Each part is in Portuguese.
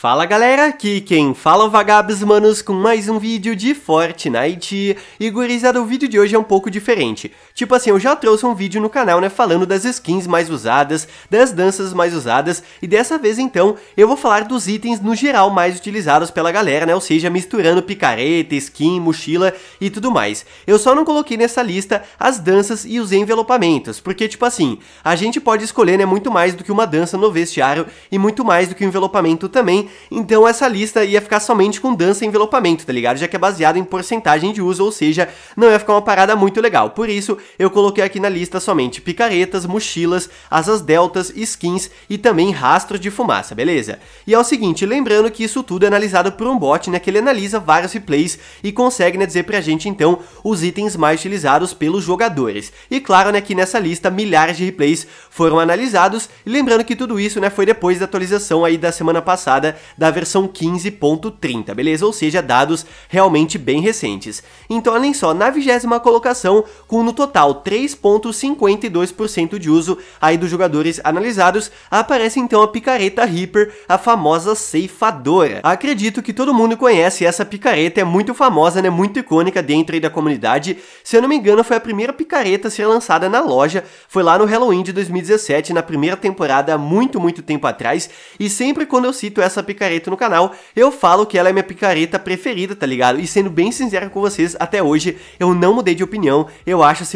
Fala galera, aqui quem fala é o Vagabos Manos com mais um vídeo de Fortnite e gurizada, o vídeo de hoje é um pouco diferente. Tipo assim, eu já trouxe um vídeo no canal, né, falando das skins mais usadas, das danças mais usadas, e dessa vez então eu vou falar dos itens no geral mais utilizados pela galera, né, ou seja, misturando picareta, skin, mochila e tudo mais. Eu só não coloquei nessa lista as danças e os envelopamentos, porque tipo assim, a gente pode escolher, né, muito mais do que uma dança no vestiário e muito mais do que o um envelopamento também, então essa lista ia ficar somente com dança e envelopamento, tá ligado? Já que é baseado em porcentagem de uso, ou seja, não ia ficar uma parada muito legal. Por isso, eu coloquei aqui na lista somente picaretas, mochilas, asas deltas, skins e também rastros de fumaça, beleza? E é o seguinte, lembrando que isso tudo é analisado por um bot, né, que ele analisa vários replays e consegue, né, dizer pra gente, então, os itens mais utilizados pelos jogadores. E claro, né, que nessa lista milhares de replays foram analisados, e lembrando que tudo isso, né, foi depois da atualização aí da semana passada da versão 15.30, beleza? Ou seja, dados realmente bem recentes. Então, além só, na vigésima colocação, com no total total 3,52% de uso aí dos jogadores analisados, aparece então a picareta Reaper, a famosa ceifadora. Acredito que todo mundo conhece essa picareta, é muito famosa, né, muito icônica dentro aí da comunidade. Se eu não me engano, foi a primeira picareta a ser lançada na loja, foi lá no Halloween de 2017, na primeira temporada, muito, muito tempo atrás, e sempre quando eu cito essa picareta no canal, eu falo que ela é minha picareta preferida, tá ligado? E sendo bem sincero com vocês, até hoje eu não mudei de opinião, eu acho a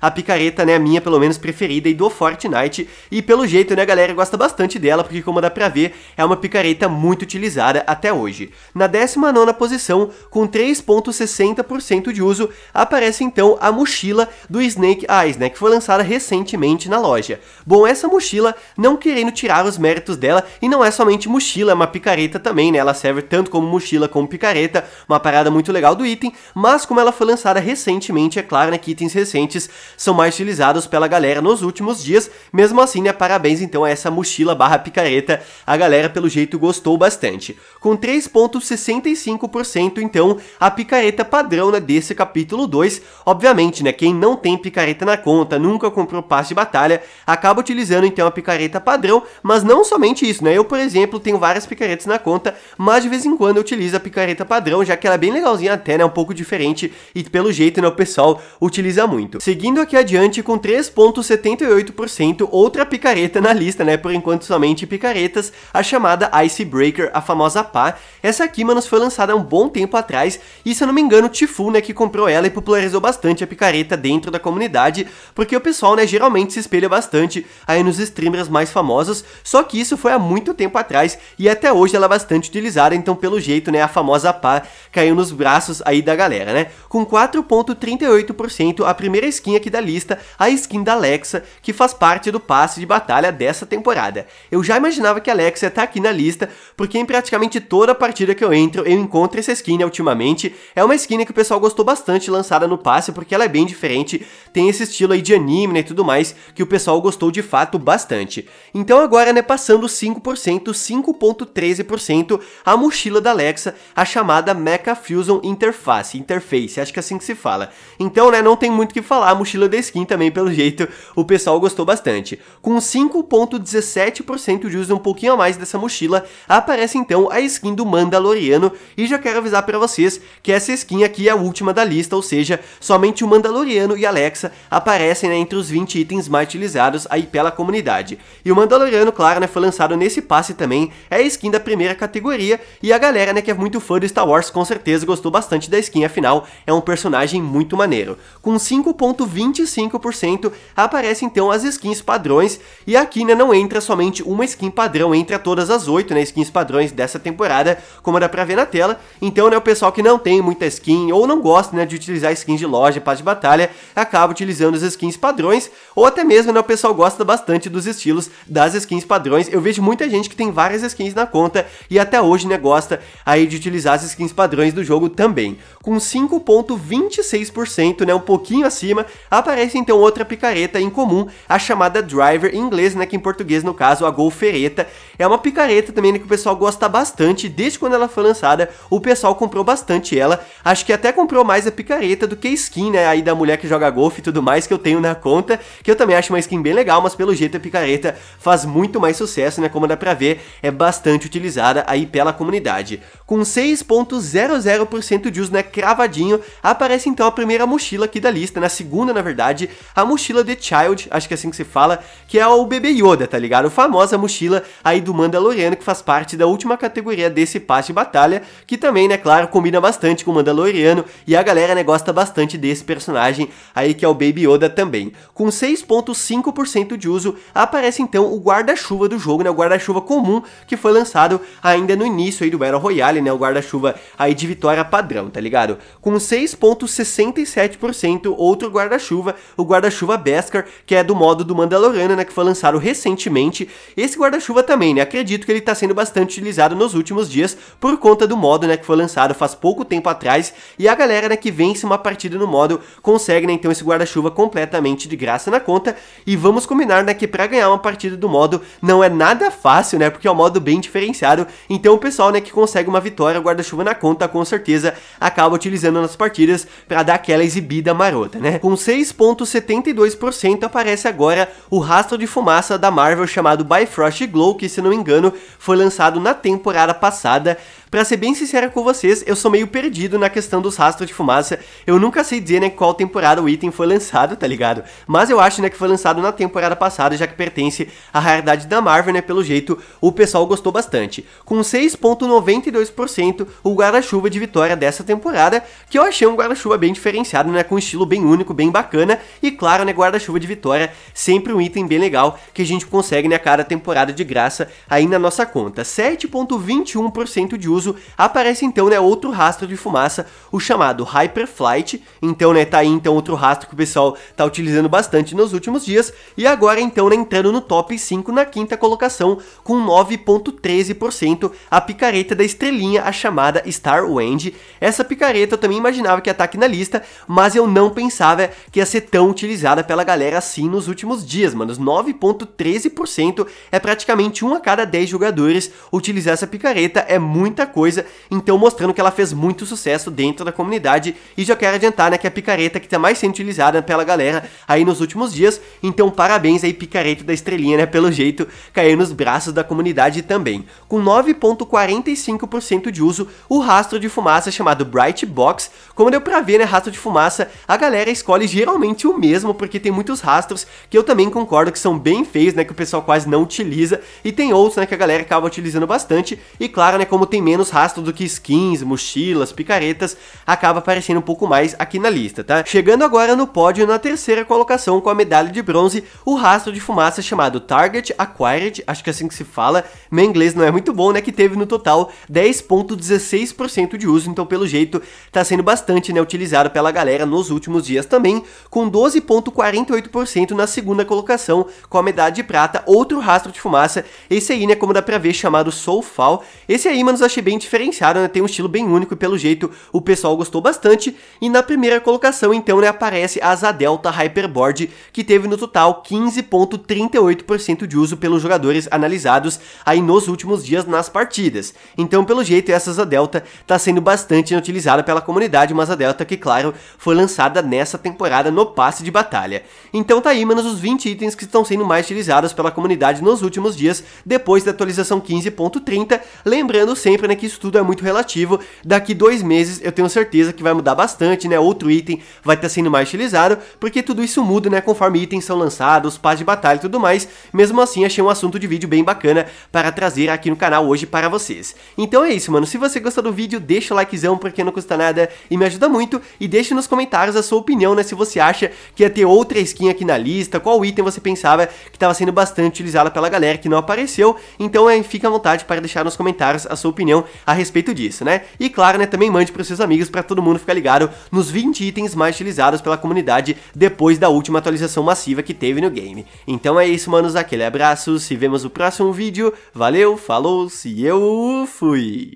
a picareta, né, a minha pelo menos preferida e do Fortnite, e pelo jeito, né, a galera gosta bastante dela, porque como dá pra ver, é uma picareta muito utilizada até hoje. Na 19ª posição, com 3.60% de uso, aparece então a mochila do Snake Eyes, né, que foi lançada recentemente na loja. Bom, essa mochila, não querendo tirar os méritos dela, e não é somente mochila, é uma picareta também, né, ela serve tanto como mochila como picareta, uma parada muito legal do item, mas como ela foi lançada recentemente, é claro, né, que itens recentes são mais utilizados pela galera nos últimos dias. Mesmo assim, né, parabéns então a essa mochila barra picareta, a galera pelo jeito gostou bastante. Com 3,65% então, a picareta padrão né, desse capítulo 2, obviamente, né, quem não tem picareta na conta, nunca comprou passe de batalha, acaba utilizando então a picareta padrão, mas não somente isso, né, eu por exemplo tenho várias picaretas na conta, mas de vez em quando eu utilizo a picareta padrão, já que ela é bem legalzinha até, né, um pouco diferente, e pelo jeito, né, o pessoal utiliza muito muito. Seguindo aqui adiante com 3,78%, outra picareta na lista, né? Por enquanto somente picaretas, a chamada Icebreaker, a famosa pá. Essa aqui, manos, foi lançada há um bom tempo atrás e, se eu não me engano, o Tifu, né, que comprou ela e popularizou bastante a picareta dentro da comunidade, porque o pessoal, né, geralmente se espelha bastante aí nos streamers mais famosos, só que isso foi há muito tempo atrás e até hoje ela é bastante utilizada, então pelo jeito, né, a famosa pá caiu nos braços aí da galera, né? Com 4,38% a primeira skin aqui da lista, a skin da Alexa, que faz parte do passe de batalha dessa temporada. Eu já imaginava que a Alexa tá aqui na lista, porque em praticamente toda partida que eu entro, eu encontro essa skin né, ultimamente. É uma skin né, que o pessoal gostou bastante lançada no passe, porque ela é bem diferente, tem esse estilo aí de anime né, e tudo mais, que o pessoal gostou de fato bastante. Então agora, né, passando 5%, 5.13%, a mochila da Alexa, a chamada Mecha Fusion Interface, interface, acho que é assim que se fala. Então, né, não tem muito que falar, a mochila da skin também, pelo jeito, o pessoal gostou bastante. Com 5.17% de uso, um pouquinho a mais dessa mochila, aparece então a skin do Mandaloriano, e já quero avisar para vocês que essa skin aqui é a última da lista, ou seja, somente o Mandaloriano e Alexa aparecem né, entre os 20 itens mais utilizados aí pela comunidade. E o Mandaloriano, claro, né, foi lançado nesse passe também, é a skin da primeira categoria, e a galera né, que é muito fã do Star Wars com certeza gostou bastante da skin, afinal é um personagem muito maneiro. Com 5.25%, aparecem então as skins padrões, e aqui né, não entra somente uma skin padrão, entra todas as 8 né, skins padrões dessa temporada, como dá pra ver na tela, então né, o pessoal que não tem muita skin, ou não gosta né, de utilizar skins de loja, paz de batalha, acaba utilizando as skins padrões, ou até mesmo né, o pessoal gosta bastante dos estilos das skins padrões, eu vejo muita gente que tem várias skins na conta, e até hoje né, gosta aí de utilizar as skins padrões do jogo também, com 5.26%, né, um pouquinho cima, aparece então outra picareta em comum, a chamada driver em inglês, né, que em português no caso a golfereta. É uma picareta também né, que o pessoal gosta bastante, desde quando ela foi lançada, o pessoal comprou bastante ela. Acho que até comprou mais a picareta do que a skin, né, aí da mulher que joga golfe e tudo mais que eu tenho na conta, que eu também acho uma skin bem legal, mas pelo jeito a picareta faz muito mais sucesso, né, como dá pra ver, é bastante utilizada aí pela comunidade. Com 6.00% de uso, né, cravadinho, aparece então a primeira mochila aqui da lista, né, na segunda, na verdade, a mochila The Child, acho que é assim que se fala, que é o bebê Yoda, tá ligado? A famosa mochila aí do Mandaloriano, que faz parte da última categoria desse passe de batalha, que também, né, claro, combina bastante com o Mandaloriano, e a galera, né, gosta bastante desse personagem aí, que é o Baby Yoda também. Com 6.5% de uso, aparece então o guarda-chuva do jogo, né, o guarda-chuva comum, que foi lançado ainda no início aí do Battle Royale, né, o guarda-chuva aí de vitória padrão, tá ligado? Com 6.67% ou outro guarda-chuva, o guarda-chuva Beskar, que é do modo do Mandaloriano, né, que foi lançado recentemente. Esse guarda-chuva também, né, acredito que ele está sendo bastante utilizado nos últimos dias por conta do modo, né, que foi lançado faz pouco tempo atrás, e a galera, né, que vence uma partida no modo consegue, né, então esse guarda-chuva completamente de graça na conta, e vamos combinar, né, que para ganhar uma partida do modo não é nada fácil, né, porque é um modo bem diferenciado, então o pessoal, né, que consegue uma vitória, guarda-chuva na conta, com certeza acaba utilizando nas partidas para dar aquela exibida marota né? Com 6,72% aparece agora o rastro de fumaça da Marvel chamado Bifrost Glow, que se não me engano foi lançado na temporada passada. Para ser bem sincero com vocês, eu sou meio perdido na questão dos rastros de fumaça. Eu nunca sei dizer, né, qual temporada o item foi lançado, tá ligado? Mas eu acho, né, que foi lançado na temporada passada, já que pertence à raridade da Marvel, né, pelo jeito, o pessoal gostou bastante. Com 6.92% o guarda-chuva de vitória dessa temporada, que eu achei um guarda-chuva bem diferenciado, né, com um estilo bem único, bem bacana, e claro, né, guarda-chuva de vitória, sempre um item bem legal que a gente consegue, né, a cada temporada de graça aí na nossa conta. 7.21% de uso aparece então né, outro rastro de fumaça, o chamado Hyperflight, então né, tá aí então outro rastro que o pessoal tá utilizando bastante nos últimos dias, e agora então né, entrando no top 5 na quinta colocação com 9.13%, a picareta da estrelinha, a chamada Star wand Essa picareta eu também imaginava que ia estar tá aqui na lista, mas eu não pensava que ia ser tão utilizada pela galera assim nos últimos dias, mano, 9.13% é praticamente um a cada 10 jogadores utilizar essa picareta, é muita coisa, então mostrando que ela fez muito sucesso dentro da comunidade. E já quero adiantar, né, que é a picareta que está mais sendo utilizada pela galera aí nos últimos dias. Então parabéns aí, picareta da estrelinha, né, pelo jeito caiu nos braços da comunidade também. Com 9.45% de uso, o rastro de fumaça chamado Bright Box, como deu pra ver, né, rastro de fumaça, a galera escolhe geralmente o mesmo, porque tem muitos rastros que eu também concordo que são bem feios, né, que o pessoal quase não utiliza, e tem outros, né, que a galera acaba utilizando bastante, e claro, né, como tem menos menos rastro do que skins, mochilas, picaretas, acaba aparecendo um pouco mais aqui na lista, tá? Chegando agora no pódio na terceira colocação com a medalha de bronze, o rastro de fumaça chamado Target Acquired, acho que é assim que se fala, meu inglês não é muito bom, né, que teve no total 10.16% de uso, então pelo jeito tá sendo bastante, né, utilizado pela galera nos últimos dias também, com 12.48% na segunda colocação com a medalha de prata, outro rastro de fumaça, esse aí, né, como dá pra ver, chamado Soulfall, esse aí, mano, achei bem diferenciado, né? Tem um estilo bem único e pelo jeito o pessoal gostou bastante. E na primeira colocação, então, né, aparece a Asa Delta Hyperboard, que teve no total 15.38% de uso pelos jogadores analisados aí nos últimos dias nas partidas. Então, pelo jeito, essa Asa Delta está sendo bastante né, utilizada pela comunidade, uma Asa Delta que, claro, foi lançada nessa temporada no passe de batalha. Então tá aí, menos os 20 itens que estão sendo mais utilizados pela comunidade nos últimos dias, depois da atualização 15.30, lembrando sempre, né, que isso tudo é muito relativo. Daqui dois meses eu tenho certeza que vai mudar bastante, né? Outro item vai estar tá sendo mais utilizado, porque tudo isso muda, né? Conforme itens são lançados, paz de batalha e tudo mais. Mesmo assim, achei um assunto de vídeo bem bacana para trazer aqui no canal hoje para vocês. Então é isso, mano. Se você gostou do vídeo, deixa o likezão porque não custa nada e me ajuda muito. E deixa nos comentários a sua opinião, né? Se você acha que ia ter outra skin aqui na lista, qual item você pensava que estava sendo bastante utilizada pela galera que não apareceu. Então é, fica à vontade para deixar nos comentários a sua opinião a respeito disso, né? E claro, né, também mande para seus amigos para todo mundo ficar ligado nos 20 itens mais utilizados pela comunidade depois da última atualização massiva que teve no game. Então é isso, manos, aquele abraço, se vemos no próximo vídeo, valeu, falou, se eu fui!